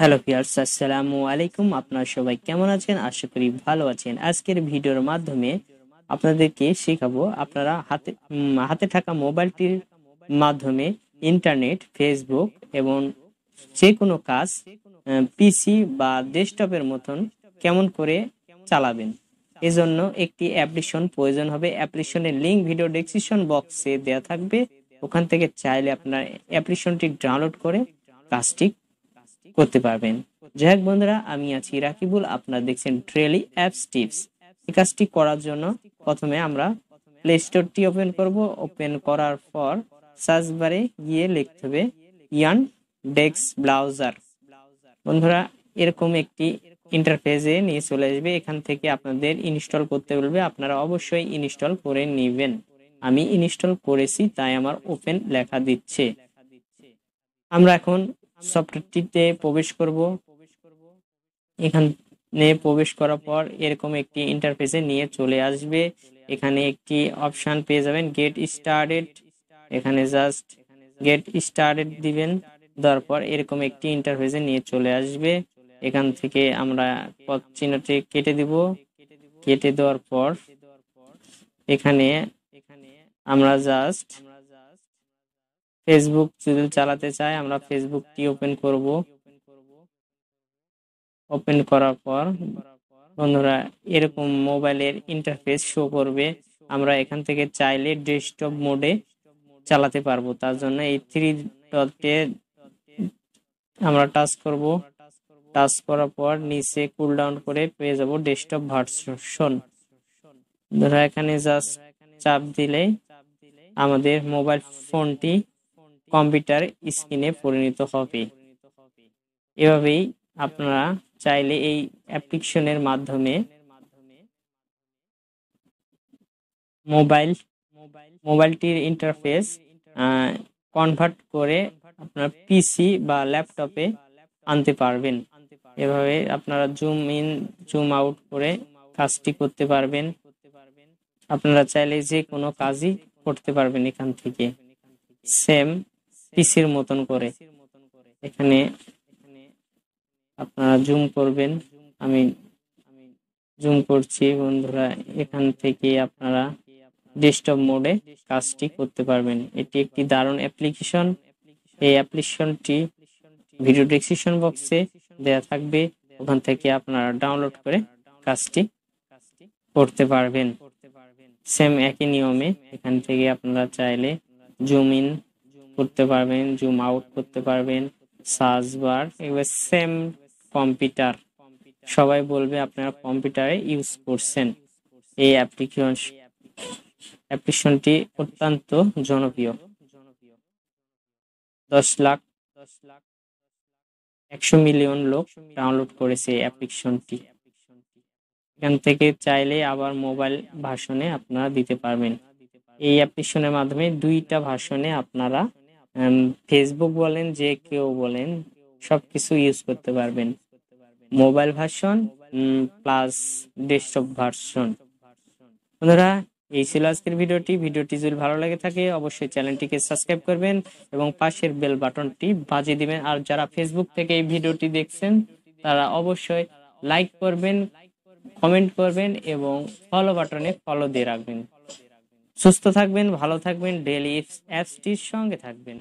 hello fierce আসসালামু আলাইকুম আপনারা সবাই কেমন আছেন আশা করি ভালো আছেন আজকের ভিডিওর মাধ্যমে আপনাদেরকে শেখাবো আপনারা হাতে হাতে থাকা মোবাইলটির মাধ্যমে ইন্টারনেট ফেসবুক এবং যে কোনো কাজ পিসি বা ডেস্কটপের মতন কেমন করে চালাবেন এজন্য একটি অ্যাপ্লিকেশন প্রয়োজন হবে অ্যাপ্লিকেশনের লিঙ্ক ভিডিও ডেসক্রিপশন বক্সে দেওয়া থাকবে ওখান থেকে চাইলে আপনার অ্যাপ্লিকেশনটি ডাউনলোড করে কাজটি করতে পারবেন যাই হোক বন্ধুরা আমি আছি রাকিবুল আপনারা দেখছেন ট্রেলি অ্যাপস টিপস এই কাজটি করার জন্য প্রথমে আমরা প্লে স্টোরটি ওপেন করব ওপেন করার পর সার্চ বারে গিয়ে লিখতে হবে ইয়ান ডেক্স ব্রাউজার বন্ধুরা এরকম একটি ইন্টারফেসে নিয়ে চলে আসবে এখান থেকে আপনাদের ইনস্টল করতে বলবে আপনারা অবশ্যই ইনস্টল করে নেবেন আমি ইনস্টল করেছি তাই আমার ওপেন লেখা দিচ্ছে আমরা এখন সফটওয়্যারটিতে প্রবেশ করব এখানে প্রবেশ করার পর এরকম একটি ইন্টারফেসে নিয়ে চলে আসবে এখানে একটি অপশান পেয়ে যাবেন গেট স্টার্টেড এখানে জাস্ট গেট স্টার্টেড দিবেন দেওয়ার পর এরকম একটি ইন্টারফেসে নিয়ে চলে আসবে এখান থেকে আমরা পথ চিহ্নটি কেটে দিব কেটে দেওয়ার পর এখানে আমরা জাস্ট ফেসবুক যদি চালাতে চাই আমরা ফেসবুকটি ওপেন করব ওপেন করার পর বন্ধুরা এরকম মোবাইলের ইন্টারফেস শো করবে আমরা এখান থেকে চাইলে ডেস্কটপ মোডে চালাতে পারবো তার জন্য এই থ্রি ডটে আমরা টাচ করব টাচ করার পর নিচে কুল ডাউন করে পেয়ে যাব ডেস্কটপ ভার্সন ধরা এখানে জাস্ট চাপ দিলে আমাদের মোবাইল ফোনটি কম্পিউটার স্ক্রিনে পরিণত হবে এভাবেই আপনারা চাইলে এই অ্যাপ্লিকেশনের মাধ্যমে মোবাইল মোবাইলটির ইন্টারফেস কনভার্ট করে আপনার পিসি বা ল্যাপটপে আনতে পারবেন এভাবে আপনারা জুম ইন জুম আউট করে কাজটি করতে পারবেন আপনারা চাইলে যে কোনো কাজই করতে পারবেন এখান থেকে সেম পিসির মতন করে এখানে আপনারা জুম করবেন আমি জুম করছি বন্ধুরা এখান থেকে আপনারা ডেস্কটপ মোডে কাজটি করতে পারবেন এটি একটি দারুণ অ্যাপ্লিকেশন এই অ্যাপ্লিকেশনটি ভিডিও ডিসক্রিপশন বক্সে দেয়া থাকবে ওখান থেকে আপনারা ডাউনলোড করে কাজটি করতে পারবেন সেম একই নিয়মে এখান থেকে আপনারা চাইলে জুম ইন করতে পারবেন জুম আউট করতে পারবেন সার্চ বার এবার সেম কম্পিউটার সবাই বলবে আপনারা কম্পিউটারে ইউজ করছেন এই অ্যাপ্লিকেশন অ্যাপ্লিকেশনটি অত্যন্ত জনপ্রিয় দশ লাখ দশ লাখ একশো মিলিয়ন লোক ডাউনলোড করেছে এই অ্যাপ্লিকেশনটি এখান থেকে চাইলে আবার মোবাইল ভাষণে আপনারা দিতে পারবেন এই অ্যাপ্লিকেশনের মাধ্যমে দুইটা ভাষণে আপনারা ফেসবুক বলেন যে কেউ বলেন সব কিছু ইউজ করতে পারবেন mobile version plus desktop version বন্ধুরা এই ছিল আজকের ভিডিওটি ভিডিওটি যদি ভালো লাগে থাকে অবশ্যই চ্যানেলটিকে সাবস্ক্রাইব করবেন এবং পাশের বেল বাটনটি বাজিয়ে দিবেন আর যারা ফেসবুক থেকে এই ভিডিওটি দেখছেন তারা অবশ্যই লাইক করবেন কমেন্ট করবেন এবং ফলো বাটনে ফলো দিয়ে রাখবেন সুস্থ থাকবেন ভালো থাকবেন ডেলি অ্যাপসটির সঙ্গে থাকবেন